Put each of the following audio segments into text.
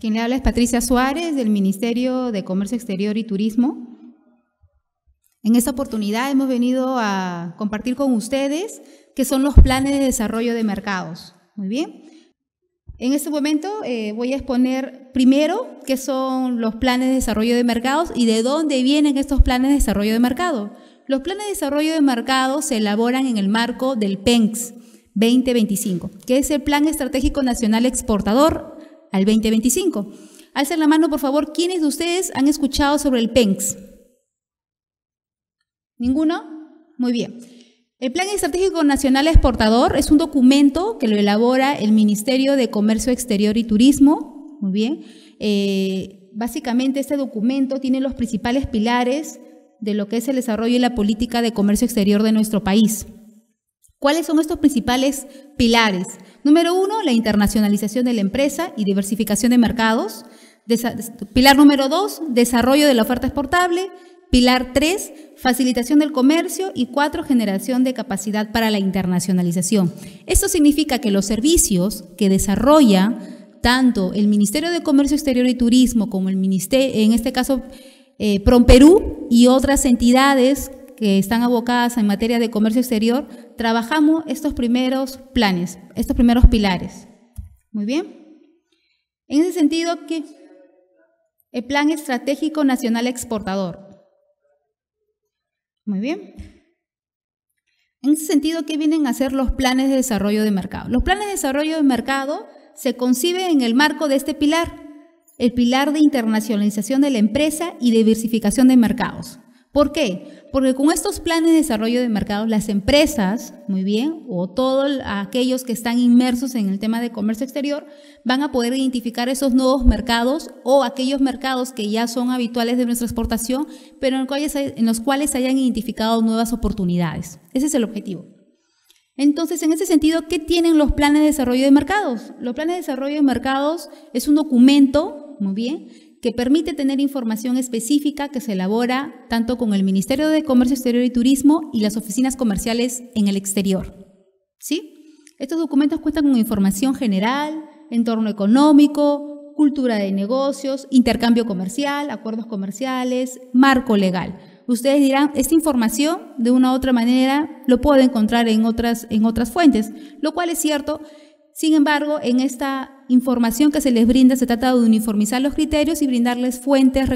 Quien le habla es Patricia Suárez del Ministerio de Comercio Exterior y Turismo. En esta oportunidad hemos venido a compartir con ustedes qué son los planes de desarrollo de mercados. Muy bien. En este momento eh, voy a exponer primero qué son los planes de desarrollo de mercados y de dónde vienen estos planes de desarrollo de mercado. Los planes de desarrollo de mercado se elaboran en el marco del PENX 2025, que es el Plan Estratégico Nacional Exportador al 2025. Alcen la mano, por favor, ¿quiénes de ustedes han escuchado sobre el PENX? ¿Ninguno? Muy bien. El Plan Estratégico Nacional Exportador es un documento que lo elabora el Ministerio de Comercio Exterior y Turismo. Muy bien. Eh, básicamente este documento tiene los principales pilares de lo que es el desarrollo y la política de comercio exterior de nuestro país. ¿Cuáles son estos principales pilares? Número uno, la internacionalización de la empresa y diversificación de mercados. Pilar número dos, desarrollo de la oferta exportable. Pilar tres, facilitación del comercio y cuatro, generación de capacidad para la internacionalización. Esto significa que los servicios que desarrolla tanto el Ministerio de Comercio Exterior y Turismo como el Ministerio, en este caso eh, PROMPERÚ y otras entidades que están abocadas en materia de comercio exterior, trabajamos estos primeros planes, estos primeros pilares. Muy bien. En ese sentido, que el Plan Estratégico Nacional Exportador. Muy bien. En ese sentido, ¿qué vienen a ser los planes de desarrollo de mercado? Los planes de desarrollo de mercado se conciben en el marco de este pilar, el pilar de internacionalización de la empresa y diversificación de mercados. ¿Por qué? Porque con estos planes de desarrollo de mercados, las empresas, muy bien, o todos aquellos que están inmersos en el tema de comercio exterior, van a poder identificar esos nuevos mercados o aquellos mercados que ya son habituales de nuestra exportación, pero en los cuales, en los cuales hayan identificado nuevas oportunidades. Ese es el objetivo. Entonces, en ese sentido, ¿qué tienen los planes de desarrollo de mercados? Los planes de desarrollo de mercados es un documento, muy bien, que permite tener información específica que se elabora tanto con el Ministerio de Comercio Exterior y Turismo y las oficinas comerciales en el exterior. ¿Sí? Estos documentos cuentan con información general, entorno económico, cultura de negocios, intercambio comercial, acuerdos comerciales, marco legal. Ustedes dirán, esta información de una u otra manera lo puedo encontrar en otras, en otras fuentes, lo cual es cierto, sin embargo, en esta información que se les brinda se trata de uniformizar los criterios y brindarles fuentes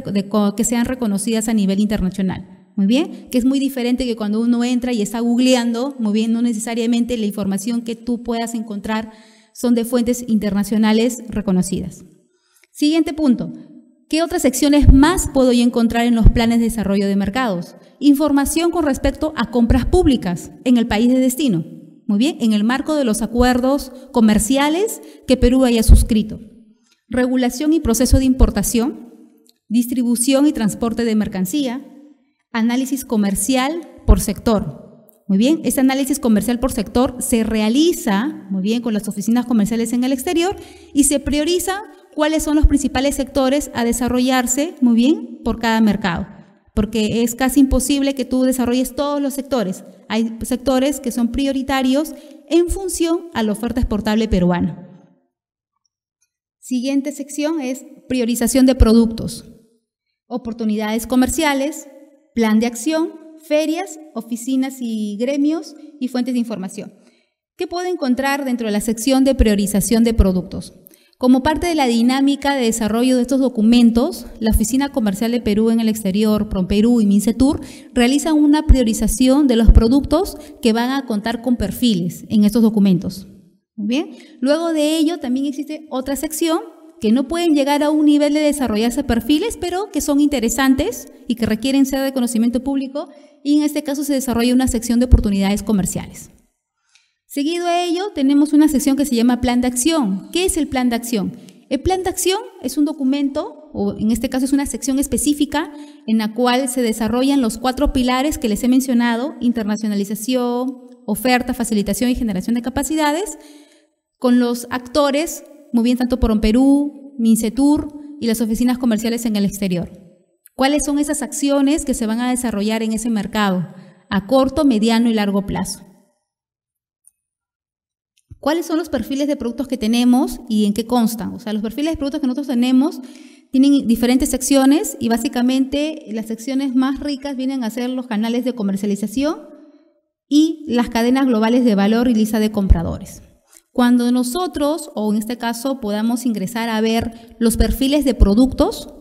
que sean reconocidas a nivel internacional. Muy bien, que es muy diferente que cuando uno entra y está googleando, muy bien, no necesariamente la información que tú puedas encontrar son de fuentes internacionales reconocidas. Siguiente punto, ¿Qué otras secciones más puedo yo encontrar en los planes de desarrollo de mercados? Información con respecto a compras públicas en el país de destino. Muy bien, en el marco de los acuerdos comerciales que Perú haya suscrito. Regulación y proceso de importación, distribución y transporte de mercancía, análisis comercial por sector. Muy bien, este análisis comercial por sector se realiza, muy bien, con las oficinas comerciales en el exterior y se prioriza cuáles son los principales sectores a desarrollarse, muy bien, por cada mercado porque es casi imposible que tú desarrolles todos los sectores. Hay sectores que son prioritarios en función a la oferta exportable peruana. Siguiente sección es priorización de productos, oportunidades comerciales, plan de acción, ferias, oficinas y gremios y fuentes de información. ¿Qué puedo encontrar dentro de la sección de priorización de productos? Como parte de la dinámica de desarrollo de estos documentos, la Oficina Comercial de Perú en el Exterior, PROMPERÚ y MINCETUR realizan una priorización de los productos que van a contar con perfiles en estos documentos. Luego de ello también existe otra sección que no pueden llegar a un nivel de desarrollarse perfiles, pero que son interesantes y que requieren ser de conocimiento público, y en este caso se desarrolla una sección de oportunidades comerciales. Seguido a ello, tenemos una sección que se llama plan de acción. ¿Qué es el plan de acción? El plan de acción es un documento, o en este caso es una sección específica, en la cual se desarrollan los cuatro pilares que les he mencionado, internacionalización, oferta, facilitación y generación de capacidades, con los actores, muy bien tanto por Perú, Mincetur y las oficinas comerciales en el exterior. ¿Cuáles son esas acciones que se van a desarrollar en ese mercado a corto, mediano y largo plazo? cuáles son los perfiles de productos que tenemos y en qué constan. O sea, los perfiles de productos que nosotros tenemos tienen diferentes secciones y básicamente las secciones más ricas vienen a ser los canales de comercialización y las cadenas globales de valor y lista de compradores. Cuando nosotros, o en este caso, podamos ingresar a ver los perfiles de productos,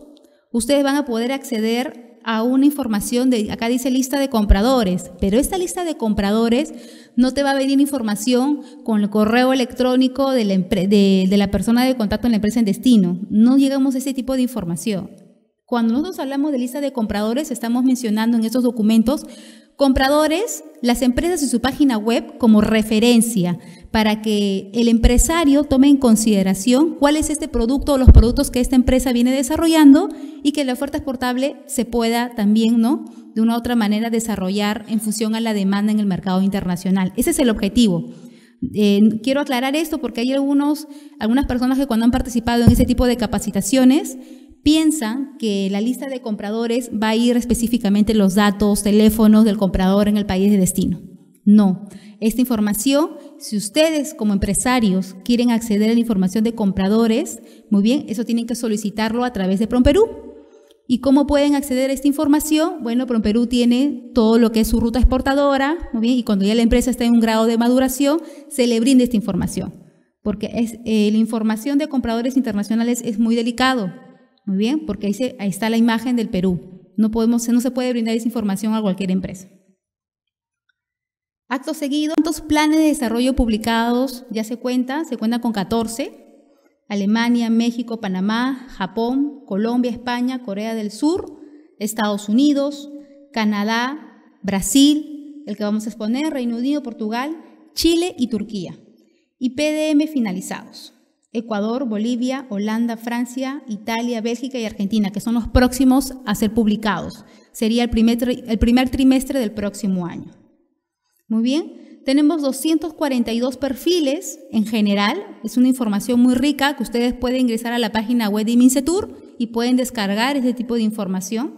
ustedes van a poder acceder a una información de, acá dice lista de compradores, pero esta lista de compradores no te va a venir información con el correo electrónico de la, de, la persona de contacto en la empresa en destino. No llegamos a ese tipo de información. Cuando nosotros hablamos de lista de compradores, estamos mencionando en estos documentos compradores, las empresas y su página web como referencia, para que el empresario tome en consideración cuál es este producto o los productos que esta empresa viene desarrollando y que la oferta exportable se pueda también, ¿no? De una u otra manera desarrollar en función a la demanda en el mercado internacional. Ese es el objetivo. Eh, quiero aclarar esto porque hay algunos, algunas personas que cuando han participado en ese tipo de capacitaciones piensan que la lista de compradores va a ir específicamente los datos, teléfonos del comprador en el país de destino. No, esta información, si ustedes como empresarios quieren acceder a la información de compradores, muy bien, eso tienen que solicitarlo a través de PromPerú. ¿Y cómo pueden acceder a esta información? Bueno, PromPerú tiene todo lo que es su ruta exportadora, muy bien, y cuando ya la empresa está en un grado de maduración, se le brinda esta información, porque es, eh, la información de compradores internacionales es muy delicado, muy bien, porque ahí, está la imagen del Perú. No, podemos, no se puede brindar esa información a cualquier empresa. Acto seguido, ¿cuántos planes de desarrollo publicados ya se cuenta? Se cuenta con 14. Alemania, México, Panamá, Japón, Colombia, España, Corea del Sur, Estados Unidos, Canadá, Brasil, el que vamos a exponer, Reino Unido, Portugal, Chile y Turquía. Y PDM finalizados. Ecuador, Bolivia, Holanda, Francia, Italia, Bélgica y Argentina, que son los próximos a ser publicados. Sería el primer, el primer trimestre del próximo año. Muy bien, tenemos 242 perfiles en general. Es una información muy rica que ustedes pueden ingresar a la página web de Insetur y pueden descargar este tipo de información.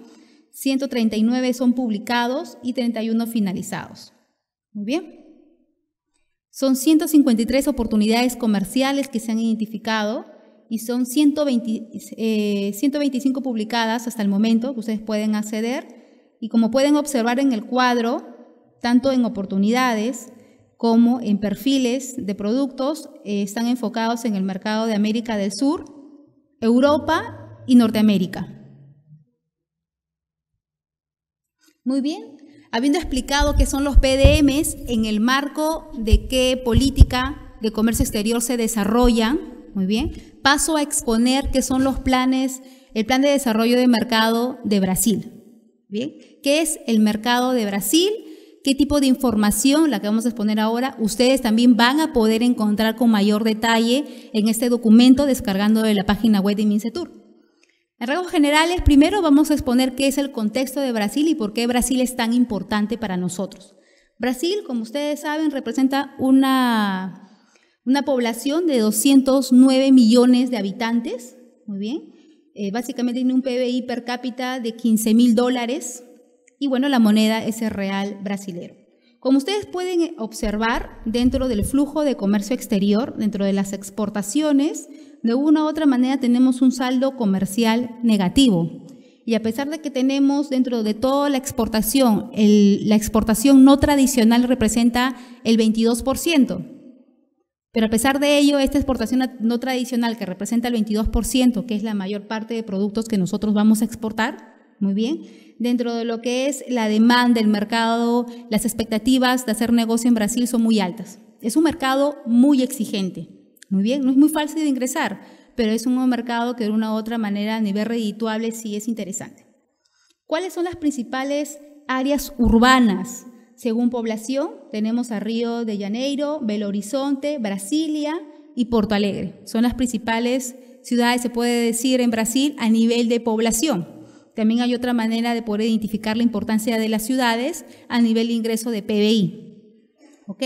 139 son publicados y 31 finalizados. Muy bien. Son 153 oportunidades comerciales que se han identificado y son 125 eh, publicadas hasta el momento que ustedes pueden acceder. Y como pueden observar en el cuadro, tanto en oportunidades como en perfiles de productos, eh, están enfocados en el mercado de América del Sur, Europa y Norteamérica. Muy bien, habiendo explicado qué son los PDMs, en el marco de qué política de comercio exterior se desarrollan, muy bien, paso a exponer qué son los planes, el plan de desarrollo de mercado de Brasil. Bien, ¿qué es el mercado de Brasil? qué tipo de información, la que vamos a exponer ahora, ustedes también van a poder encontrar con mayor detalle en este documento descargando de la página web de Mincetur. En rasgos generales, primero vamos a exponer qué es el contexto de Brasil y por qué Brasil es tan importante para nosotros. Brasil, como ustedes saben, representa una, una población de 209 millones de habitantes, muy bien, eh, básicamente tiene un PBI per cápita de 15 mil dólares, y bueno, la moneda es el real brasilero. Como ustedes pueden observar, dentro del flujo de comercio exterior, dentro de las exportaciones, de una u otra manera tenemos un saldo comercial negativo. Y a pesar de que tenemos dentro de toda la exportación, la exportación no tradicional representa el 22%, pero a pesar de ello, esta exportación no tradicional, que representa el 22%, que es la mayor parte de productos que nosotros vamos a exportar, muy bien, dentro de lo que es la demanda, del mercado, las expectativas de hacer negocio en Brasil son muy altas. Es un mercado muy exigente. Muy bien, no es muy fácil de ingresar, pero es un mercado que de una u otra manera a nivel redituable sí es interesante. ¿Cuáles son las principales áreas urbanas? Según población, tenemos a Río de Janeiro, Belo Horizonte, Brasilia y Porto Alegre. Son las principales ciudades, se puede decir, en Brasil a nivel de población. También hay otra manera de poder identificar la importancia de las ciudades a nivel de ingreso de PBI. ¿Ok?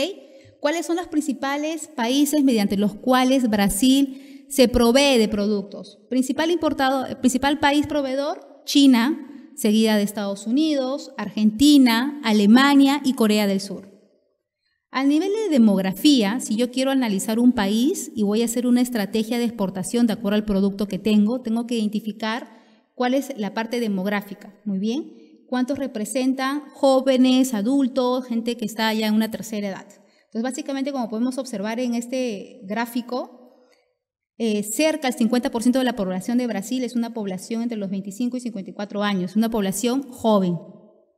¿Cuáles son los principales países mediante los cuales Brasil se provee de productos? Principal, importado, principal país proveedor, China, seguida de Estados Unidos, Argentina, Alemania y Corea del Sur. A nivel de demografía, si yo quiero analizar un país y voy a hacer una estrategia de exportación de acuerdo al producto que tengo, tengo que identificar cuál es la parte demográfica. Muy bien. ¿Cuántos representan jóvenes, adultos, gente que está ya en una tercera edad? Entonces, básicamente, como podemos observar en este gráfico, eh, cerca del 50% de la población de Brasil es una población entre los 25 y 54 años, una población joven.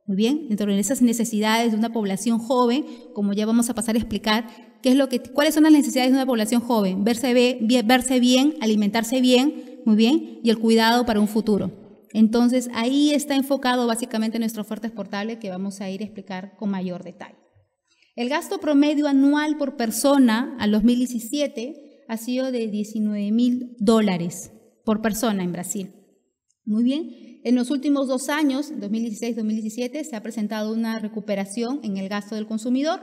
Muy bien, dentro de esas necesidades de una población joven, como ya vamos a pasar a explicar, ¿qué es lo que, ¿cuáles son las necesidades de una población joven? Verse bien, verse bien alimentarse bien, muy bien, y el cuidado para un futuro. Entonces, ahí está enfocado básicamente nuestra oferta exportable que vamos a ir a explicar con mayor detalle. El gasto promedio anual por persona al 2017 ha sido de 19 mil dólares por persona en Brasil. Muy bien, en los últimos dos años, 2016-2017, se ha presentado una recuperación en el gasto del consumidor,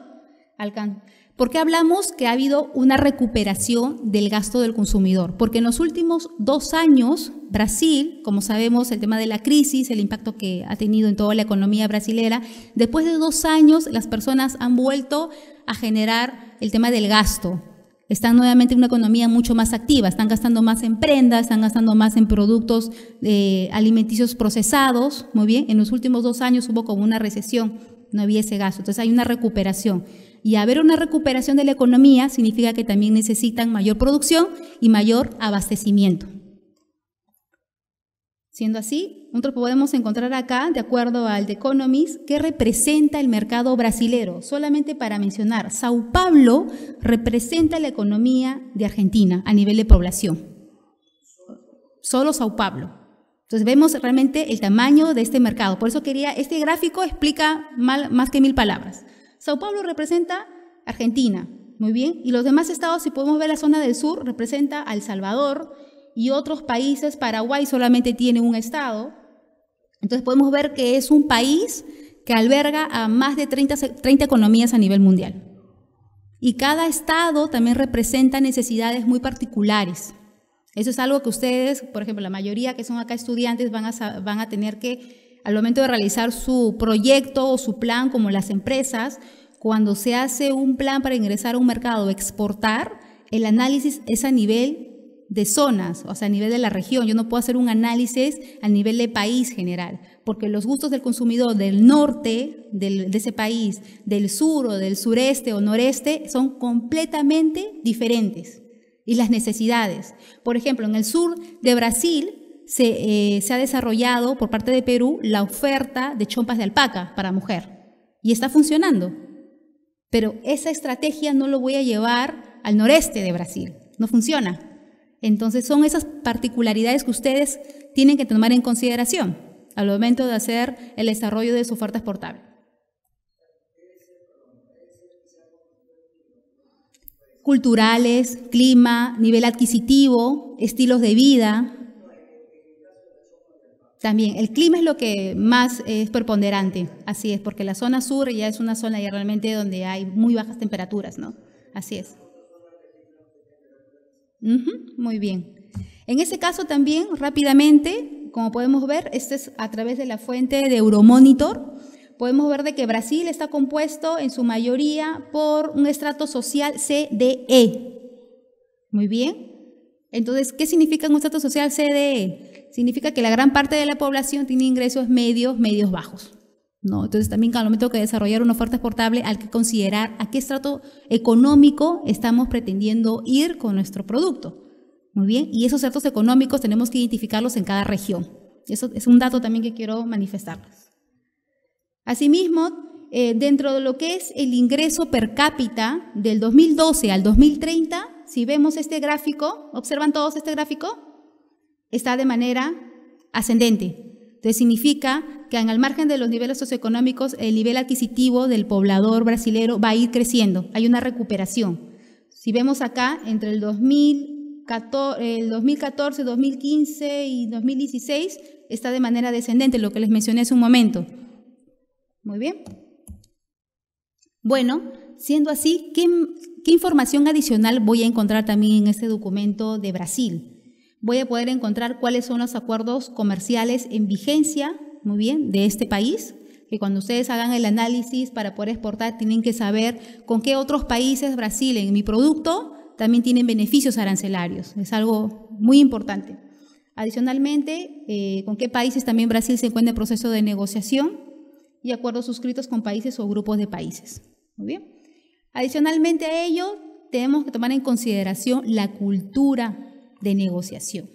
¿Por qué hablamos que ha habido una recuperación del gasto del consumidor? Porque en los últimos dos años, Brasil, como sabemos, el tema de la crisis, el impacto que ha tenido en toda la economía brasilera, después de dos años las personas han vuelto a generar el tema del gasto, están nuevamente en una economía mucho más activa, están gastando más en prendas, están gastando más en productos eh, alimenticios procesados, muy bien, en los últimos dos años hubo como una recesión, no había ese gasto, entonces hay una recuperación. Y haber una recuperación de la economía significa que también necesitan mayor producción y mayor abastecimiento. Siendo así, nosotros podemos encontrar acá, de acuerdo al The Economist, que representa el mercado brasilero. Solamente para mencionar, Sao Paulo representa la economía de Argentina a nivel de población. Solo Sao Paulo. Entonces vemos realmente el tamaño de este mercado. Por eso quería, este gráfico explica más que mil palabras. Sao Paulo representa Argentina, muy bien, y los demás estados, si podemos ver la zona del sur, representa El Salvador y otros países, Paraguay solamente tiene un estado, entonces podemos ver que es un país que alberga a más de 30, 30 economías a nivel mundial. Y cada estado también representa necesidades muy particulares. Eso es algo que ustedes, por ejemplo, la mayoría que son acá estudiantes, van van a tener que al momento de realizar su proyecto o su plan, como las empresas, cuando se hace un plan para ingresar a un mercado o exportar, el análisis es a nivel de zonas, o sea, a nivel de la región. Yo no puedo hacer un análisis a nivel de país general, porque los gustos del consumidor del norte de ese país, del sur o del sureste o noreste, son completamente diferentes. Y las necesidades. Por ejemplo, en el sur de Brasil, eh, se, ha desarrollado por parte de Perú la oferta de chompas de alpaca para mujer y está funcionando. Pero esa estrategia no lo voy a llevar al noreste de Brasil, no funciona. Entonces son esas particularidades que ustedes tienen que tomar en consideración al momento de hacer el desarrollo de su oferta exportable. Culturales, clima, nivel adquisitivo, estilos de vida, también el clima es lo que más es preponderante, así es, porque la zona sur ya es una zona ya realmente donde hay muy bajas temperaturas, ¿no? Así es. muy bien. En ese caso también, rápidamente, como podemos ver, esto es a través de la fuente de Euromonitor, podemos ver de que Brasil está compuesto en su mayoría por un estrato social CDE. Muy bien. Entonces, ¿qué significa un estrato social CDE? significa que la gran parte de la población tiene ingresos medios, medios bajos. ¿no? Entonces también al momento que desarrollar una oferta exportable hay que considerar a qué estrato económico estamos pretendiendo ir con nuestro producto. Muy bien, y esos estratos económicos tenemos que identificarlos en cada región. Eso es un dato también que quiero manifestarles. Asimismo, eh, dentro de lo que es el ingreso per cápita del 2012 al 2030, si vemos este gráfico, observan todos este gráfico, está de manera ascendente. Entonces significa que en el margen de los niveles socioeconómicos el nivel adquisitivo del poblador brasilero va a ir creciendo, hay una recuperación. Si vemos acá, entre el 2014, el 2014 2015 y 2016 está de manera descendente, lo que les mencioné hace un momento. Muy bien. Bueno, siendo así, ¿qué, qué información adicional voy a encontrar también en este documento de Brasil? voy a poder encontrar cuáles son los acuerdos comerciales en vigencia, muy bien, de este país, que cuando ustedes hagan el análisis para poder exportar tienen que saber con qué otros países, Brasil, en mi producto, también tienen beneficios arancelarios. Es algo muy importante. Adicionalmente, eh, con qué países también Brasil se encuentra en proceso de negociación y acuerdos suscritos con países o grupos de países. Muy bien. Adicionalmente a ello, tenemos que tomar en consideración la cultura de negociación.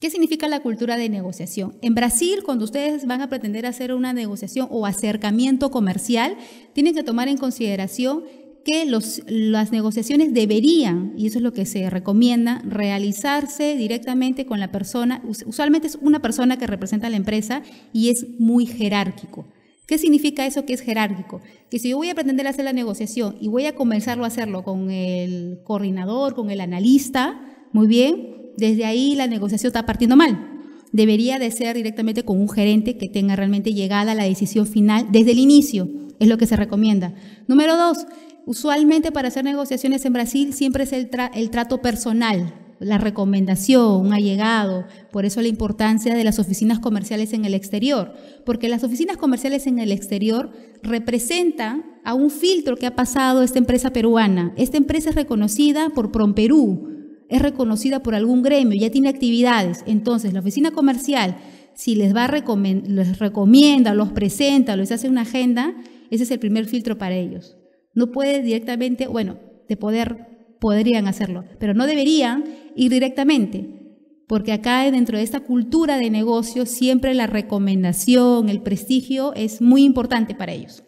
¿Qué significa la cultura de negociación? En Brasil, cuando ustedes van a pretender hacer una negociación o acercamiento comercial, tienen que tomar en consideración que los, las negociaciones deberían, y eso es lo que se recomienda, realizarse directamente con la persona, usualmente es una persona que representa a la empresa y es muy jerárquico. ¿Qué significa eso que es jerárquico? Que si yo voy a pretender hacer la negociación y voy a comenzarlo a hacerlo con el coordinador, con el analista, muy bien, desde ahí la negociación está partiendo mal. Debería de ser directamente con un gerente que tenga realmente llegada la decisión final desde el inicio. Es lo que se recomienda. Número dos, usualmente para hacer negociaciones en Brasil siempre es el, el trato personal, la recomendación, un allegado. Por eso la importancia de las oficinas comerciales en el exterior, porque las oficinas comerciales en el exterior representan a un filtro que ha pasado esta empresa peruana. Esta empresa es reconocida por PromPerú, es reconocida por algún gremio, ya tiene actividades, entonces la oficina comercial, si les, va a les recomienda, los presenta, les hace una agenda, ese es el primer filtro para ellos. No puede directamente, bueno, de poder podrían hacerlo, pero no deberían ir directamente, porque acá dentro de esta cultura de negocio siempre la recomendación, el prestigio es muy importante para ellos.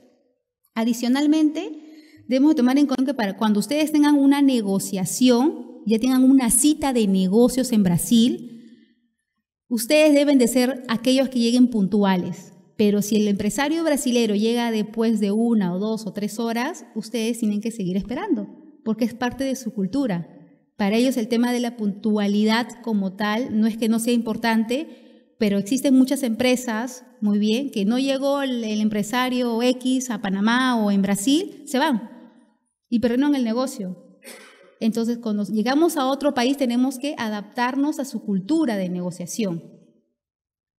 Adicionalmente, debemos tomar en cuenta que para cuando ustedes tengan una negociación, ya tengan una cita de negocios en Brasil, ustedes deben de ser aquellos que lleguen puntuales. Pero si el empresario brasilero llega después de una o dos o tres horas, ustedes tienen que seguir esperando, porque es parte de su cultura. Para ellos el tema de la puntualidad como tal no es que no sea importante, pero existen muchas empresas, muy bien, que no llegó el, empresario X a Panamá o en Brasil, se van y en el negocio. Entonces, cuando llegamos a otro país, tenemos que adaptarnos a su cultura de negociación.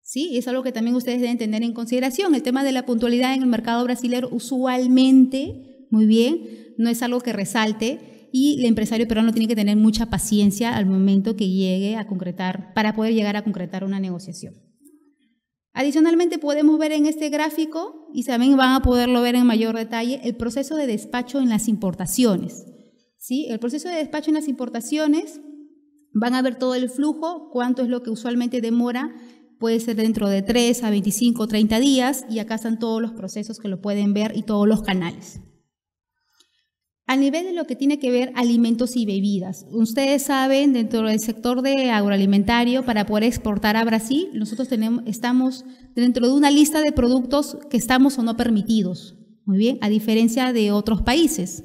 ¿Sí? Es algo que también ustedes deben tener en consideración. El tema de la puntualidad en el mercado brasileño usualmente, muy bien, no es algo que resalte y el empresario peruano tiene que tener mucha paciencia al momento que llegue a concretar, para poder llegar a concretar una negociación. Adicionalmente podemos ver en este gráfico, y también van a poderlo ver en mayor detalle, el proceso de despacho en las importaciones. El proceso de despacho en las importaciones van a ver todo el flujo, cuánto es lo que usualmente demora, puede ser dentro de 3 a 25 o 30 días, y acá están todos los procesos que lo pueden ver y todos los canales. A nivel de lo que tiene que ver alimentos y bebidas, ustedes saben, dentro del sector de agroalimentario, para poder exportar a Brasil, nosotros tenemos, estamos dentro de una lista de productos que estamos o no permitidos, muy bien, a diferencia de otros países.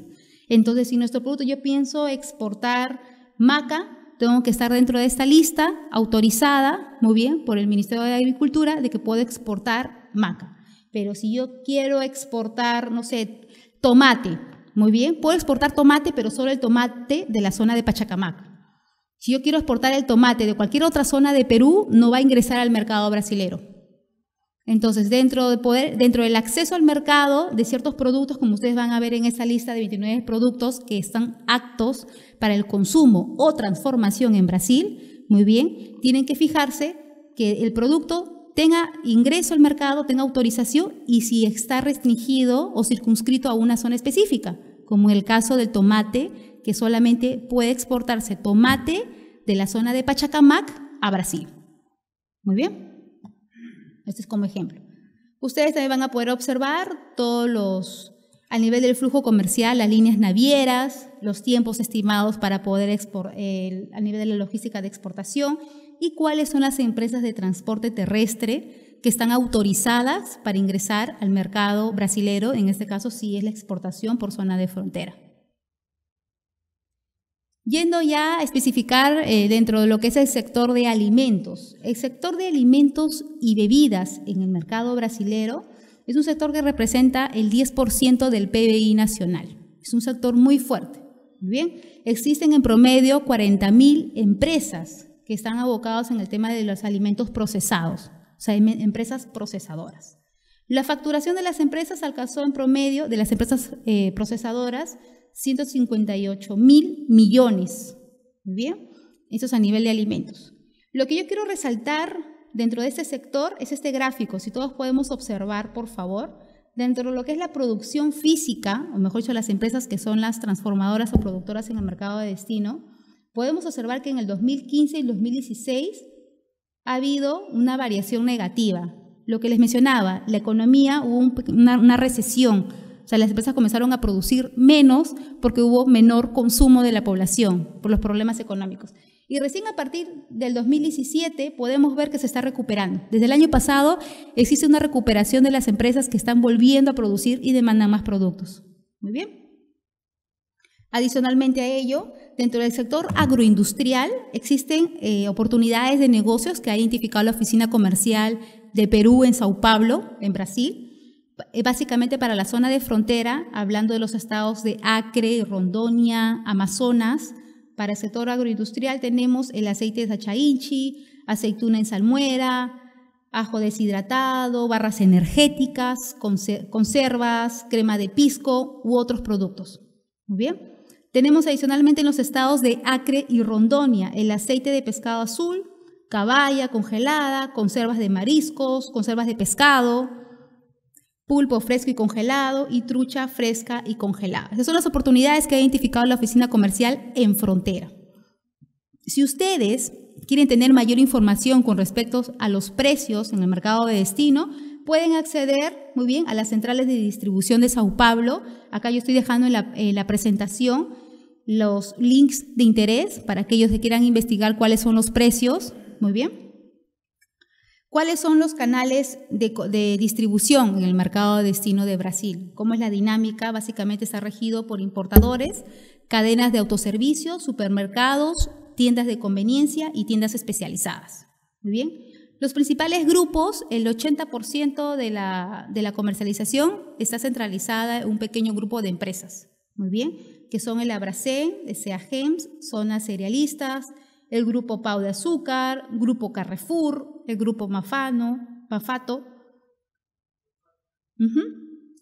Entonces, si nuestro producto yo pienso exportar maca, tengo que estar dentro de esta lista autorizada, muy bien, por el Ministerio de Agricultura, de que puedo exportar maca. Pero si yo quiero exportar, no sé, tomate, muy bien, puedo exportar tomate, pero solo el tomate de la zona de Pachacamac. Si yo quiero exportar el tomate de cualquier otra zona de Perú, no va a ingresar al mercado brasileño. Entonces, dentro, de poder, dentro del acceso al mercado de ciertos productos, como ustedes van a ver en esa lista de 29 productos que están actos para el consumo o transformación en Brasil, muy bien, tienen que fijarse que el producto tenga ingreso al mercado, tenga autorización y si está restringido o circunscrito a una zona específica, como en el caso del tomate, que solamente puede exportarse tomate de la zona de Pachacamac a Brasil. Muy bien. Este es como ejemplo. Ustedes también van a poder observar todos los, a nivel del flujo comercial, las líneas navieras, los tiempos estimados para poder exportar, a nivel de la logística de exportación y cuáles son las empresas de transporte terrestre que están autorizadas para ingresar al mercado brasilero, en este caso sí es la exportación por zona de frontera. Yendo ya a especificar eh, dentro de lo que es el sector de alimentos. El sector de alimentos y bebidas en el mercado brasilero es un sector que representa el 10% del PBI nacional. Es un sector muy fuerte. bien, existen en promedio 40.000 empresas que están abocadas en el tema de los alimentos procesados, o sea, em, empresas procesadoras. La facturación de las empresas alcanzó en promedio, de las empresas eh, procesadoras, 158 mil millones. bien, eso es a nivel de alimentos. Lo que yo quiero resaltar dentro de este sector es este gráfico, si todos podemos observar, por favor, dentro de lo que es la producción física, o mejor dicho, las empresas que son las transformadoras o productoras en el mercado de destino, podemos observar que en el 2015 y 2016 ha habido una variación negativa. Lo que les mencionaba, la economía hubo una, una recesión, las empresas comenzaron a producir menos porque hubo menor consumo de la población por los problemas económicos. Y recién a partir del 2017 podemos ver que se está recuperando. Desde el año pasado existe una recuperación de las empresas que están volviendo a producir y demandan más productos. Muy bien. Adicionalmente a ello, dentro del sector agroindustrial existen eh, oportunidades de negocios que ha identificado la Oficina Comercial de Perú en Sao Paulo, en Brasil, eh, básicamente para la zona de frontera, hablando de los estados de Acre, Rondonia, Amazonas. Para el sector agroindustrial tenemos el aceite de sachainchi, aceituna en salmuera, ajo deshidratado, barras energéticas, conservas, crema de pisco u otros productos. bien. Tenemos adicionalmente en los estados de Acre y Rondonia el aceite de pescado azul, caballa congelada, conservas de mariscos, conservas de pescado, pulpo fresco y congelado y trucha fresca y congelada. Esas son las oportunidades que ha identificado la oficina comercial en frontera. Si ustedes quieren tener mayor información con respecto a los precios en el mercado de destino, pueden acceder, muy bien, a las centrales de distribución de Sao Paulo. Acá yo estoy dejando en la, en la presentación los links de interés para aquellos que quieran investigar cuáles son los precios. Muy bien. ¿Cuáles son los canales de, distribución en el mercado de destino de Brasil? ¿Cómo es la dinámica? Básicamente está regido por importadores, cadenas de autoservicios, supermercados, tiendas de conveniencia y tiendas especializadas. Muy bien. Los principales grupos, el 80% de la, comercialización está centralizada en un pequeño grupo de empresas. Muy bien. Que son el Abracén, GEMS, Zonas Cerealistas, el grupo Pau de Azúcar, grupo Carrefour, el grupo Mafano, Mafato.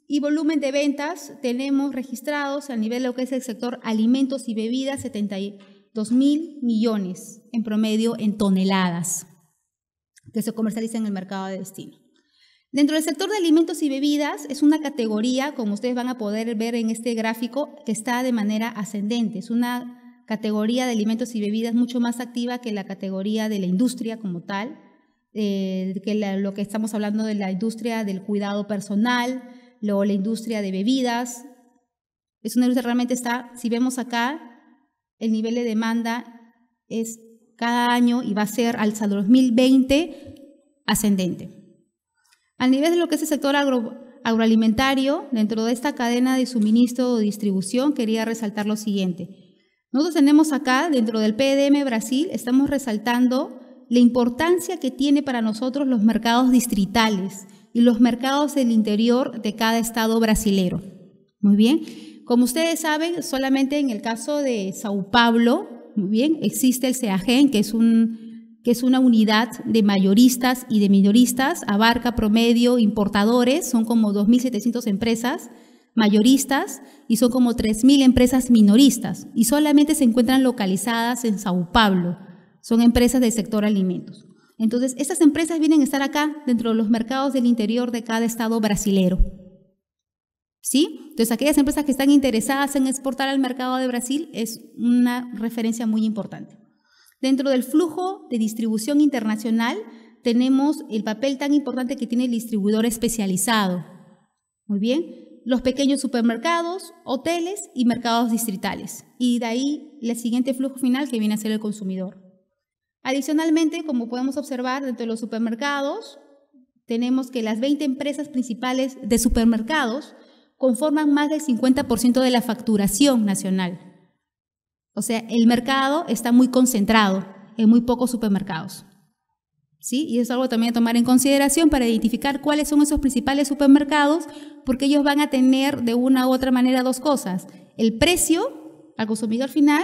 Y volumen de ventas tenemos registrados a nivel de lo que es el sector alimentos y bebidas 72 mil millones en promedio en toneladas que se comercializan en el mercado de destino. Dentro del sector de alimentos y bebidas es una categoría, como ustedes van a poder ver en este gráfico, que está de manera ascendente. Es una categoría de alimentos y bebidas mucho más activa que la categoría de la industria como tal, eh, que lo que estamos hablando de la industria del cuidado personal, luego la industria de bebidas. Es una industria realmente está, si vemos acá, el nivel de demanda es cada año y va a ser al 2020 ascendente. A nivel de lo que es el sector agroalimentario, dentro de esta cadena de suministro o distribución, quería resaltar lo siguiente. Nosotros tenemos acá, dentro del PDM Brasil, estamos resaltando la importancia que tiene para nosotros los mercados distritales y los mercados del interior de cada estado brasilero. Muy bien. Como ustedes saben, solamente en el caso de Sao Paulo, muy bien, existe el CEAGEN, que es un, que es una unidad de mayoristas y de minoristas, abarca promedio importadores, son como 2700 empresas mayoristas y son como 3.000 empresas minoristas y solamente se encuentran localizadas en Sao Paulo. Son empresas del sector alimentos. Entonces, estas empresas vienen a estar acá dentro de los mercados del interior de cada estado brasilero. ¿Sí? Entonces, aquellas empresas que están interesadas en exportar al mercado de Brasil es una referencia muy importante. Dentro del flujo de distribución internacional tenemos el papel tan importante que tiene el distribuidor especializado. Muy bien, los pequeños supermercados, hoteles y mercados distritales. Y de ahí el siguiente flujo final que viene a ser el consumidor. Adicionalmente, como podemos observar dentro de los supermercados, tenemos que las 20 empresas principales de supermercados conforman más del 50% de la facturación nacional. O sea, el mercado está muy concentrado en muy pocos supermercados. ¿sí? Y es algo también a tomar en consideración para identificar cuáles son esos principales supermercados, porque ellos van a tener de una u otra manera dos cosas, el precio al consumidor final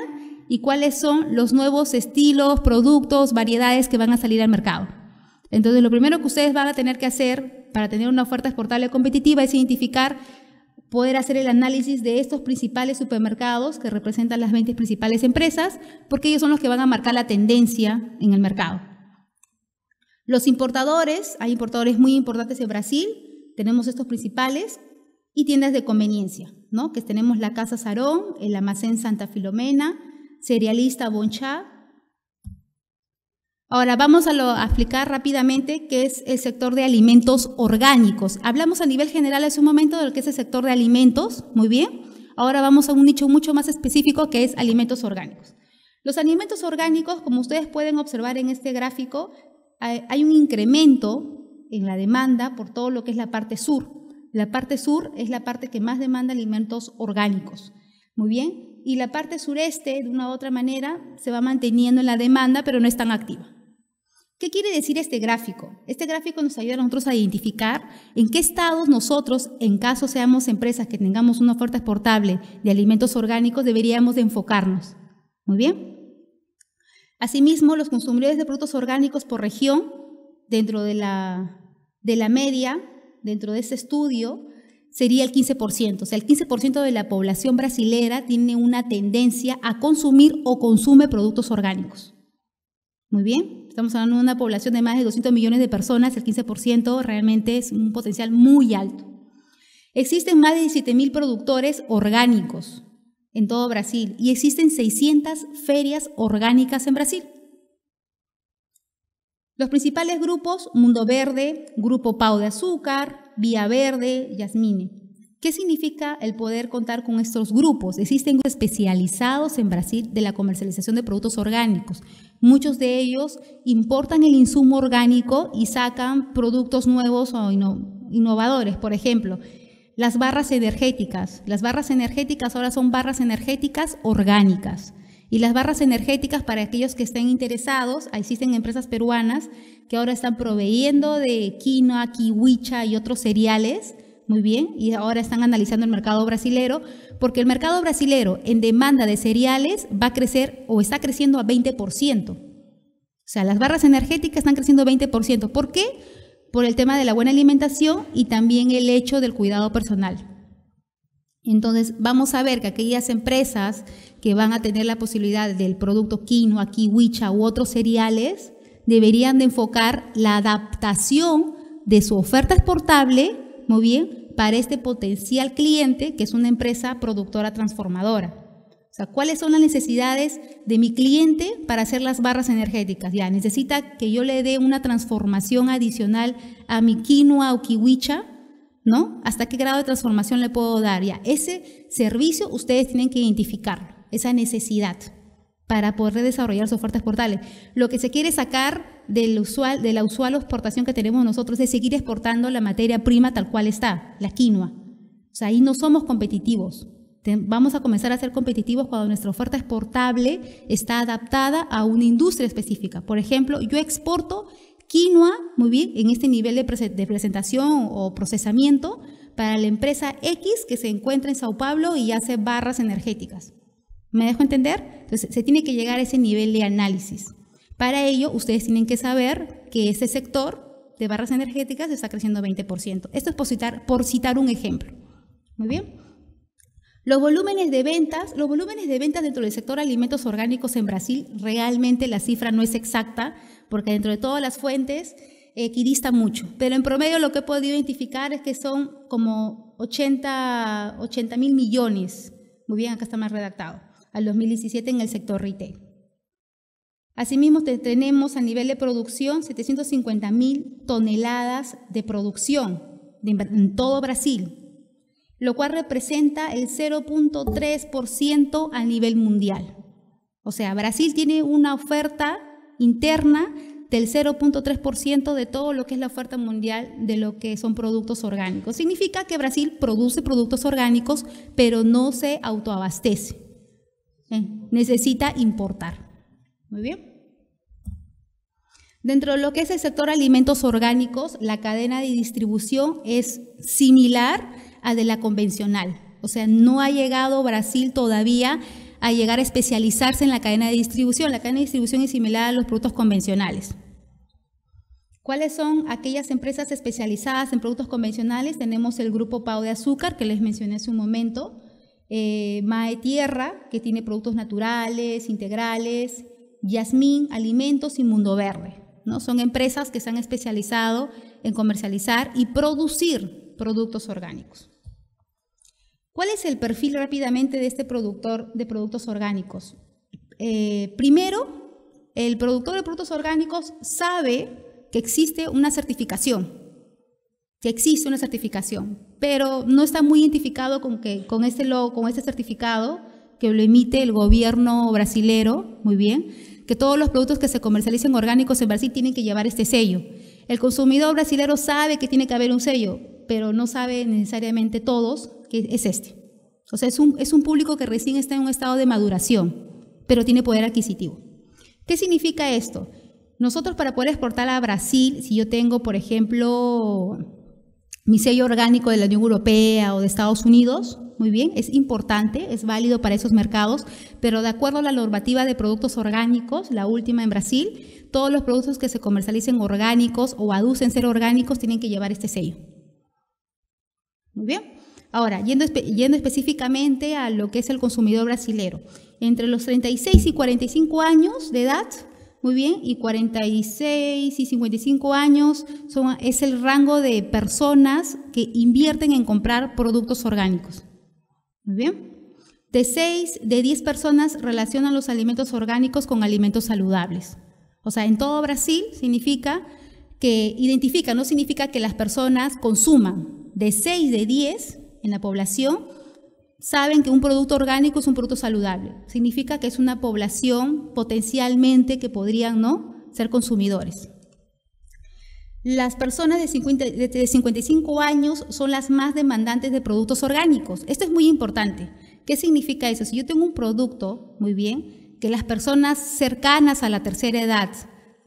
y cuáles son los nuevos estilos, productos, variedades que van a salir al mercado. Entonces, lo primero que ustedes van a tener que hacer para tener una oferta exportable competitiva es identificar, poder hacer el análisis de estos principales supermercados que representan las 20 principales empresas, porque ellos son los que van a marcar la tendencia en el mercado. Los importadores, hay importadores muy importantes en Brasil, tenemos estos principales, y tiendas de conveniencia, ¿no? que tenemos la Casa Sarón, el almacén Santa Filomena, Cerealista Bonchá. Ahora vamos a, lo, a explicar rápidamente qué es el sector de alimentos orgánicos. Hablamos a nivel general hace un momento de lo que es el sector de alimentos, muy bien. Ahora vamos a un nicho mucho más específico que es alimentos orgánicos. Los alimentos orgánicos, como ustedes pueden observar en este gráfico, hay un incremento en la demanda por todo lo que es la parte sur. La parte sur es la parte que más demanda alimentos orgánicos. Muy bien. Y la parte sureste, de una u otra manera, se va manteniendo en la demanda, pero no es tan activa. ¿Qué quiere decir este gráfico? Este gráfico nos ayuda a nosotros a identificar en qué estados nosotros, en caso seamos empresas que tengamos una oferta exportable de alimentos orgánicos, deberíamos enfocarnos. Muy bien. Asimismo, los consumidores de productos orgánicos por región, dentro de la, media, dentro de este estudio, sería el 15%. O sea, el 15% de la población brasilera tiene una tendencia a consumir o consume productos orgánicos. Muy bien, estamos hablando de una población de más de 200 millones de personas, el 15% realmente es un potencial muy alto. Existen más de 17.000 productores orgánicos en todo Brasil y existen 600 ferias orgánicas en Brasil. Los principales grupos, Mundo Verde, Grupo Pau de Azúcar, Vía Verde, Yasmine. ¿Qué significa el poder contar con estos grupos? Existen grupos especializados en Brasil de la comercialización de productos orgánicos. Muchos de ellos importan el insumo orgánico y sacan productos nuevos o innovadores. Por ejemplo, las barras energéticas. Las barras energéticas ahora son barras energéticas orgánicas. Y las barras energéticas, para aquellos que estén interesados, existen empresas peruanas que ahora están proveyendo de quinoa, kiwicha y otros cereales, muy bien, y ahora están analizando el mercado brasilero, porque el mercado brasilero en demanda de cereales va a crecer o está creciendo a 20%. O sea, las barras energéticas están creciendo 20%. ¿Por qué? por el tema de la buena alimentación y también el hecho del cuidado personal. Entonces, vamos a ver que aquellas empresas que van a tener la posibilidad del producto quinoa, kiwicha u otros cereales, deberían de enfocar la adaptación de su oferta exportable, muy bien, para este potencial cliente que es una empresa productora transformadora. ¿cuáles son las necesidades de mi cliente para hacer las barras energéticas? Ya, necesita que yo le dé una transformación adicional a mi quinoa o kiwicha, ¿no? ¿Hasta qué grado de transformación le puedo dar? Ya, ese servicio ustedes tienen que identificarlo, esa necesidad para poder desarrollar sus ofertas portales. Lo que se quiere sacar del de la usual exportación que tenemos nosotros es seguir exportando la materia prima tal cual está, la quinoa. O sea, ahí no somos competitivos. Vamos a comenzar a ser competitivos cuando nuestra oferta exportable está adaptada a una industria específica. Por ejemplo, yo exporto quinoa, muy bien, en este nivel de, presentación o procesamiento para la empresa X que se encuentra en Sao Paulo y hace barras energéticas. ¿Me dejo entender? Entonces, se tiene que llegar a ese nivel de análisis. Para ello, ustedes tienen que saber que ese sector de barras energéticas está creciendo 20%. Esto es por por citar un ejemplo. Muy bien. Los volúmenes de ventas, los volúmenes de ventas dentro del sector alimentos orgánicos en Brasil, realmente la cifra no es exacta, porque dentro de todas las fuentes equidista mucho. Pero en promedio lo que he podido identificar es que son como 80, 80 mil millones. Muy bien, acá está más redactado. Al 2017 en el sector retail. Asimismo, tenemos a nivel de producción 750 mil toneladas de producción en todo Brasil lo cual representa el 0.3% a nivel mundial. O sea, Brasil tiene una oferta interna del 0.3% de todo lo que es la oferta mundial de lo que son productos orgánicos. Significa que Brasil produce productos orgánicos, pero no se autoabastece. Eh, necesita importar. Muy bien. Dentro de lo que es el sector alimentos orgánicos, la cadena de distribución es similar de la convencional. O sea, no ha llegado Brasil todavía a llegar a especializarse en la cadena de distribución. La cadena de distribución es similar a los productos convencionales. ¿Cuáles son aquellas empresas especializadas en productos convencionales? Tenemos el grupo Pau de Azúcar, que les mencioné hace un momento, eh, Mae Tierra, que tiene productos naturales, integrales, Yasmín, Alimentos y Mundo Verde. ¿no? Son empresas que se han especializado en comercializar y producir productos orgánicos. ¿Cuál es el perfil rápidamente de este productor de productos orgánicos? Eh, primero, el productor de productos orgánicos sabe que existe una certificación, que existe una certificación, pero no está muy identificado con, que, con, este, logo, con este certificado que lo emite el gobierno brasilero, muy bien, que todos los productos que se comercialicen orgánicos en Brasil tienen que llevar este sello. El consumidor brasilero sabe que tiene que haber un sello, pero no sabe necesariamente todos que es este. O sea, es un, es un público que recién está en un estado de maduración, pero tiene poder adquisitivo. ¿Qué significa esto? Nosotros para poder exportar a Brasil, si yo tengo, por ejemplo, mi sello orgánico de la Unión Europea o de Estados Unidos, muy bien, es importante, es válido para esos mercados, pero de acuerdo a la normativa de productos orgánicos, la última en Brasil, todos los productos que se comercialicen orgánicos o aducen ser orgánicos tienen que llevar este sello. Muy bien. Ahora, yendo, específicamente a lo que es el consumidor brasilero, entre los 36 y 45 años de edad, muy bien, y 46 y 55 años es el rango de personas que invierten en comprar productos orgánicos. Muy bien. De 6 de 10 personas relacionan los alimentos orgánicos con alimentos saludables. O sea, en todo Brasil significa que identifica, no significa que las personas consuman. De 6 de 10 en la población saben que un producto orgánico es un producto saludable. Significa que es una población potencialmente que podrían ¿no? ser consumidores. Las personas de, de 55 años son las más demandantes de productos orgánicos. Esto es muy importante. ¿Qué significa eso? Si yo tengo un producto, muy bien, que las personas cercanas a la tercera edad,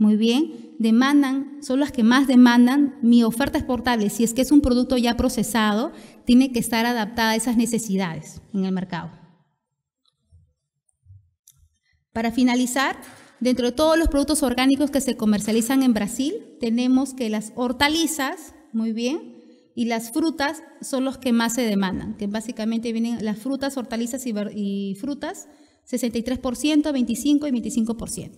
muy bien, demandan, son las que más demandan, mi oferta exportable, si es que es un producto ya procesado, tiene que estar adaptada a esas necesidades en el mercado. Para finalizar, dentro de todos los productos orgánicos que se comercializan en Brasil, tenemos que las hortalizas, muy bien, y las frutas son los que más se demandan, que básicamente vienen las frutas, hortalizas y, y frutas, 63%, 25 y 25%.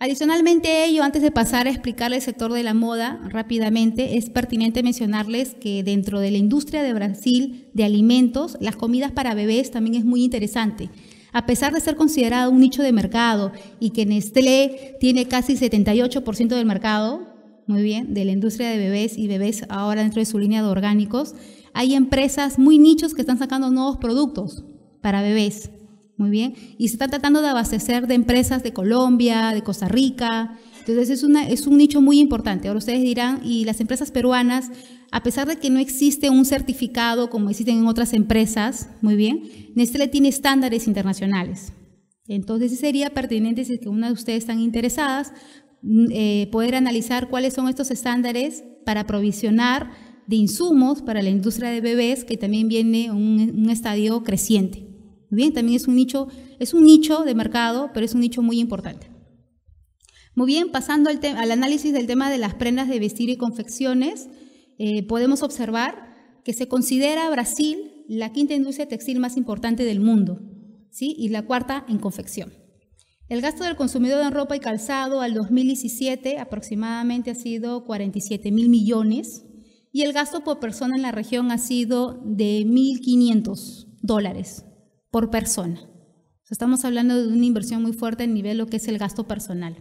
Adicionalmente a ello, antes de pasar a explicar el sector de la moda rápidamente, es pertinente mencionarles que dentro de la industria de Brasil de alimentos, las comidas para bebés también es muy interesante. A pesar de ser considerado un nicho de mercado y que Nestlé tiene casi 78% del mercado, muy bien, de la industria de bebés y bebés ahora dentro de su línea de orgánicos, hay empresas muy nichos que están sacando nuevos productos para bebés. Muy bien. Y se está tratando de abastecer de empresas de Colombia, de Costa Rica. Entonces es, una, es un nicho muy importante. Ahora ustedes dirán, y las empresas peruanas, a pesar de que no existe un certificado como existen en otras empresas, muy bien, Nestlé tiene estándares internacionales. Entonces sería pertinente, si es que una de ustedes están interesadas, mm, eh, poder analizar cuáles son estos estándares para provisionar de insumos para la industria de bebés, que también viene un, un estadio creciente. Bien, también es un nicho, es un nicho de mercado, pero es un nicho muy importante. Muy bien, pasando al, al análisis del tema de las prendas de vestir y confecciones, eh, podemos observar que se considera Brasil la quinta industria textil más importante del mundo, ¿sí? y la cuarta en confección. El gasto del consumidor en ropa y calzado al 2017 aproximadamente ha sido 47 mil millones y el gasto por persona en la región ha sido de 1.500 dólares por persona. estamos hablando de una inversión muy fuerte en nivel lo que es el gasto personal.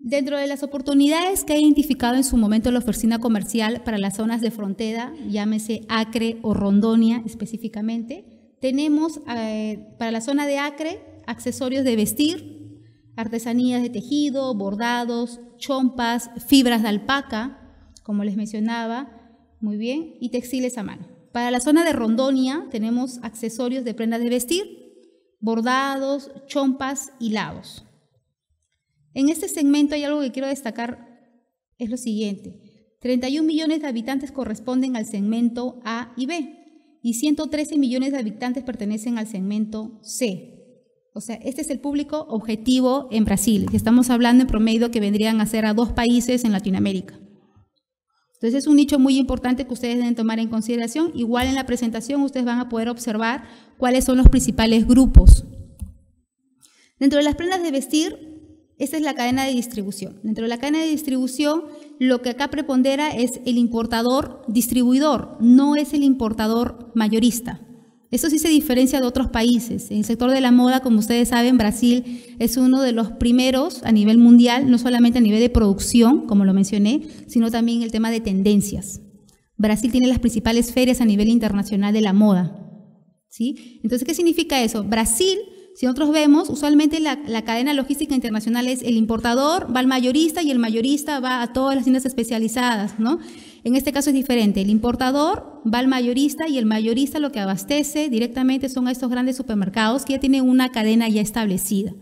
Dentro de las oportunidades que ha identificado en su momento la oficina comercial para las zonas de frontera, llámese Acre o Rondonia específicamente, tenemos eh, para la zona de Acre accesorios de vestir, artesanías de tejido, bordados, chompas, fibras de alpaca, como les mencionaba, muy bien, y textiles a mano. Para la zona de Rondonia tenemos accesorios de prendas de vestir, bordados, chompas, y lados. En este segmento hay algo que quiero destacar, es lo siguiente. 31 millones de habitantes corresponden al segmento A y B y 113 millones de habitantes pertenecen al segmento C. O sea, este es el público objetivo en Brasil. Estamos hablando en promedio que vendrían a ser a dos países en Latinoamérica. Entonces es un nicho muy importante que ustedes deben tomar en consideración. Igual en la presentación ustedes van a poder observar cuáles son los principales grupos. Dentro de las prendas de vestir, esta es la cadena de distribución. Dentro de la cadena de distribución, lo que acá prepondera es el importador distribuidor, no es el importador mayorista. Eso sí se diferencia de otros países. En el sector de la moda, como ustedes saben, Brasil es uno de los primeros a nivel mundial, no solamente a nivel de producción, como lo mencioné, sino también el tema de tendencias. Brasil tiene las principales ferias a nivel internacional de la moda. ¿sí? Entonces, ¿qué significa eso? Brasil, si nosotros vemos, usualmente la, la cadena logística internacional es el importador va al mayorista y el mayorista va a todas las tiendas especializadas. ¿no? En este caso es diferente. El importador va al mayorista y el mayorista lo que abastece directamente son a estos grandes supermercados que ya tienen una cadena ya establecida.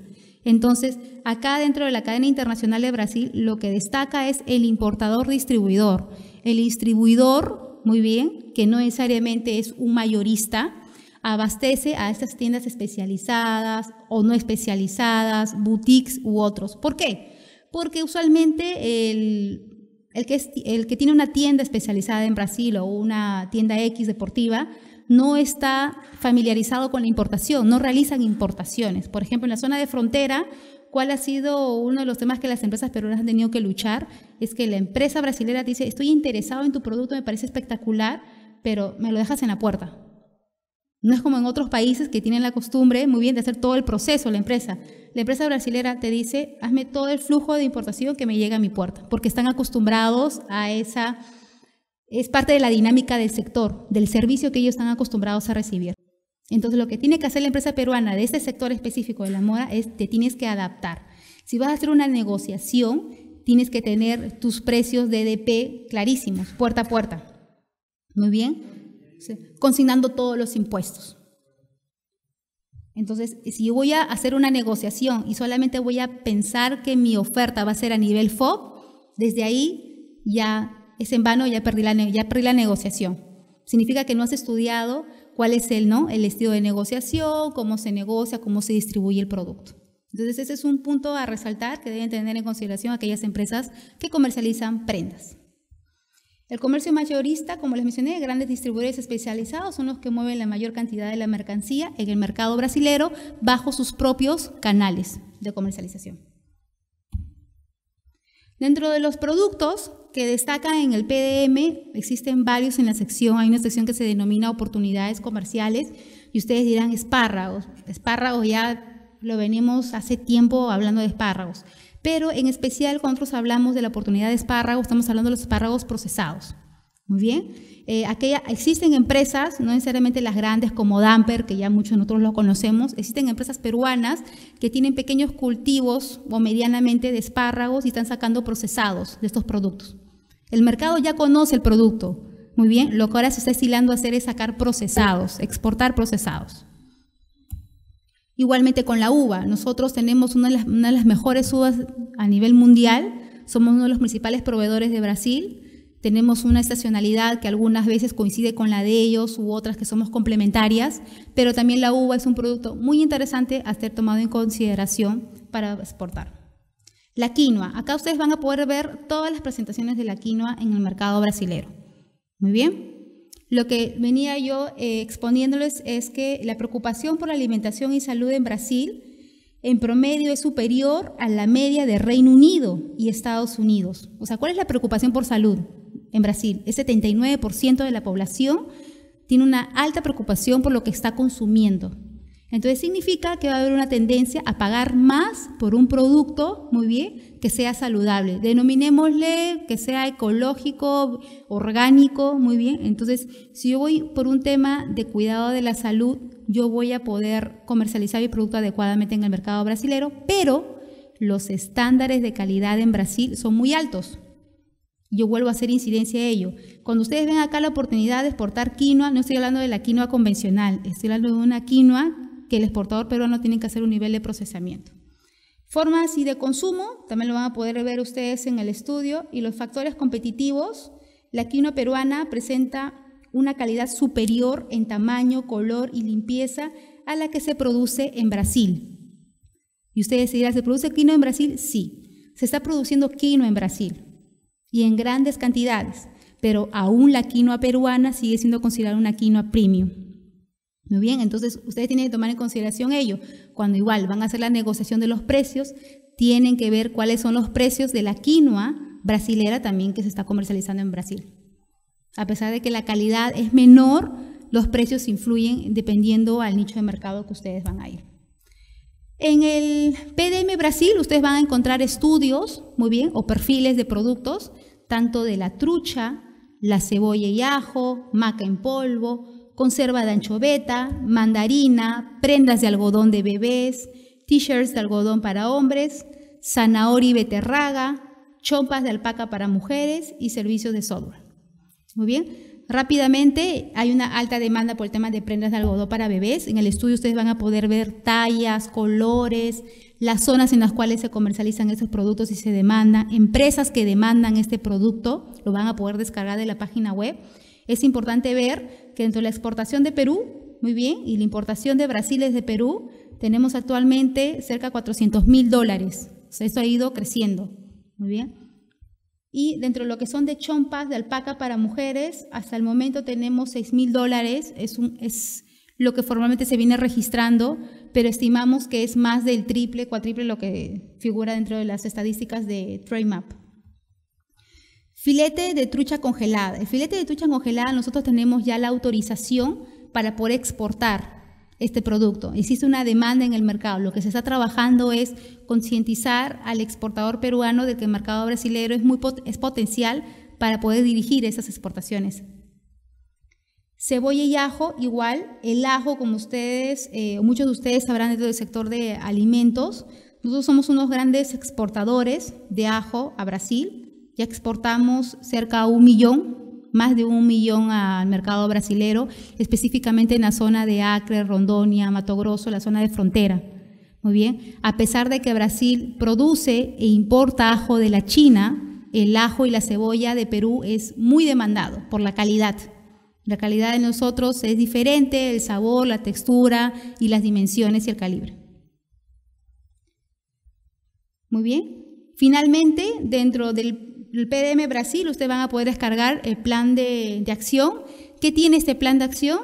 Entonces, acá dentro de la cadena internacional de Brasil, lo que destaca es el importador distribuidor. El distribuidor, muy bien, que no necesariamente es un mayorista, abastece a estas tiendas especializadas o no especializadas, boutiques u otros. ¿Por qué? Porque usualmente el el que, el que tiene una tienda especializada en Brasil o una tienda X deportiva no está familiarizado con la importación, no realizan importaciones. Por ejemplo, en la zona de frontera, ¿cuál ha sido uno de los temas que las empresas peruanas han tenido que luchar? Es que la empresa brasilera dice, estoy interesado en tu producto, me parece espectacular, pero me lo dejas en la puerta. No es como en otros países que tienen la costumbre, muy bien, de hacer todo el proceso la empresa la empresa brasilera te dice, hazme todo el flujo de importación que me llega a mi puerta, porque están acostumbrados a esa, es parte de la dinámica del sector, del servicio que ellos están acostumbrados a recibir. Entonces lo que tiene que hacer la empresa peruana de ese sector específico de la moda es te tienes que adaptar. Si vas a hacer una negociación, tienes que tener tus precios de DP clarísimos, puerta a puerta. Muy bien. Consignando todos los impuestos. Entonces, si yo voy a hacer una negociación y solamente voy a pensar que mi oferta va a ser a nivel FOB, desde ahí ya es en vano, ya perdí la, ya perdí la negociación. Significa que no has estudiado cuál es el, ¿no? el estilo de negociación, cómo se negocia, cómo se distribuye el producto. Entonces, ese es un punto a resaltar que deben tener en consideración aquellas empresas que comercializan prendas. El comercio mayorista, como les mencioné, grandes distribuidores especializados son los que mueven la mayor cantidad de la mercancía en el mercado brasilero bajo sus propios canales de comercialización. Dentro de los productos que destacan en el PDM, existen varios en la sección, hay una sección que se denomina oportunidades comerciales y ustedes dirán espárragos, espárragos ya lo venimos hace tiempo hablando de espárragos pero en especial cuando nosotros hablamos de la oportunidad de espárragos, estamos hablando de los espárragos procesados. Muy bien. Eh, existen empresas, no necesariamente las grandes como Damper, que ya muchos de nosotros lo conocemos, existen empresas peruanas que tienen pequeños cultivos o medianamente de espárragos y están sacando procesados de estos productos. El mercado ya conoce el producto. Muy bien, lo que ahora se está estilando a hacer es sacar procesados, exportar procesados. Igualmente con la uva, nosotros tenemos una de, las, mejores uvas a nivel mundial, somos uno de los principales proveedores de Brasil, tenemos una estacionalidad que algunas veces coincide con la de ellos u otras que somos complementarias, pero también la uva es un producto muy interesante a ser tomado en consideración para exportar. La quinoa. Acá ustedes van a poder ver todas las presentaciones de la quinoa en el mercado brasilero. Muy bien. Lo que venía yo eh, exponiéndoles es que la preocupación por la alimentación y salud en Brasil en promedio es superior a la media de Reino Unido y Estados Unidos. O sea, ¿cuál es la preocupación por salud en Brasil? El 79% de la población tiene una alta preocupación por lo que está consumiendo. Entonces significa que va a haber una tendencia a pagar más por un producto, muy bien, que sea saludable. Denominémosle que sea ecológico, orgánico, muy bien. Entonces, si yo voy por un tema de cuidado de la salud, yo voy a poder comercializar mi producto adecuadamente en el mercado brasilero, pero los estándares de calidad en Brasil son muy altos. Yo vuelvo a hacer incidencia a ello. Cuando ustedes ven acá la oportunidad de exportar quinoa, no estoy hablando de la quinoa convencional, estoy hablando de una quinoa que el exportador peruano tiene que hacer un nivel de procesamiento. Formas y de consumo, también lo van a poder ver ustedes en el estudio, y los factores competitivos, la quinoa peruana presenta una calidad superior en tamaño, color y limpieza a la que se produce en Brasil. Y ustedes dirán, ¿se produce quinoa en Brasil? Sí, se está produciendo quinoa en Brasil y en grandes cantidades, pero aún la quinoa peruana sigue siendo considerada una quinoa premium. Muy bien, entonces ustedes tienen que tomar en consideración ello. Cuando igual van a hacer la negociación de los precios, tienen que ver cuáles son los precios de la quinoa brasilera también que se está comercializando en Brasil. A pesar de que la calidad es menor, los precios influyen dependiendo al nicho de mercado que ustedes van a ir. En el PDM Brasil ustedes van a encontrar estudios, muy bien, o perfiles de productos, tanto de la trucha, la cebolla y ajo, maca en polvo, conserva de anchoveta, mandarina, prendas de algodón de bebés, t-shirts de algodón para hombres, zanahoria y beterraga, chompas de alpaca para mujeres y servicios de software. Muy bien. Rápidamente, hay una alta demanda por el tema de prendas de algodón para bebés. En el estudio ustedes van a poder ver tallas, colores, las zonas en las cuales se comercializan estos productos y se demandan, empresas que demandan este producto, lo van a poder descargar de la página web. Es importante ver que dentro de la exportación de Perú, muy bien, y la importación de Brasil desde Perú, tenemos actualmente cerca de 400 mil dólares. esto ha ido creciendo. Muy bien. Y dentro de lo que son de chompas, de alpaca para mujeres, hasta el momento tenemos 6 mil dólares, es, un, es lo que formalmente se viene registrando, pero estimamos que es más del triple, cuatriple lo que figura dentro de las estadísticas de TradeMap. Filete de trucha congelada. El filete de trucha congelada nosotros tenemos ya la autorización para poder exportar este producto. Existe una demanda en el mercado. Lo que se está trabajando es concientizar al exportador peruano de que el mercado brasileño es, muy es potencial para poder dirigir esas exportaciones. Cebolla y ajo, igual, el ajo, como ustedes, eh, muchos de ustedes sabrán dentro del sector de alimentos, nosotros somos unos grandes exportadores de ajo a Brasil ya exportamos cerca a un millón, más de un millón al mercado brasilero, específicamente en la zona de Acre, Rondonia, Mato Grosso, la zona de frontera. Muy bien, a pesar de que Brasil produce e importa ajo de la China, el ajo y la cebolla de Perú es muy demandado por la calidad. La calidad de nosotros es diferente, el sabor, la textura y las dimensiones y el calibre. Muy bien. Finalmente, dentro del el PDM Brasil, ustedes van a poder descargar el plan de, acción. ¿Qué tiene este plan de acción?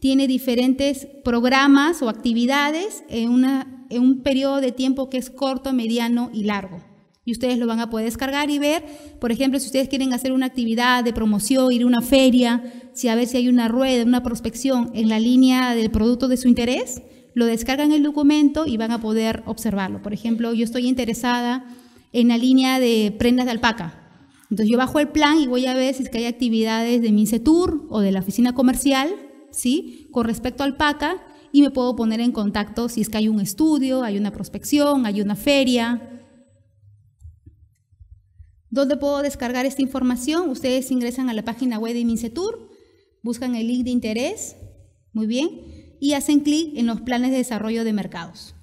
Tiene diferentes programas o actividades en, una, en un periodo de tiempo que es corto, mediano y largo. Y ustedes lo van a poder descargar y ver, por ejemplo, si ustedes quieren hacer una actividad de promoción, ir a una feria, si a ver si hay una rueda, una prospección en la línea del producto de su interés, lo descargan el documento y van a poder observarlo. Por ejemplo, yo estoy interesada en la línea de prendas de alpaca. Entonces yo bajo el plan y voy a ver si es que hay actividades de mi o de la oficina comercial, ¿sí? Con respecto al PACA y me puedo poner en contacto si es que hay un estudio, hay una prospección, hay una feria. ¿Dónde puedo descargar esta información? Ustedes ingresan a la página web de Mincetur, buscan el link de interés, muy bien, y hacen clic en los planes de desarrollo de mercados.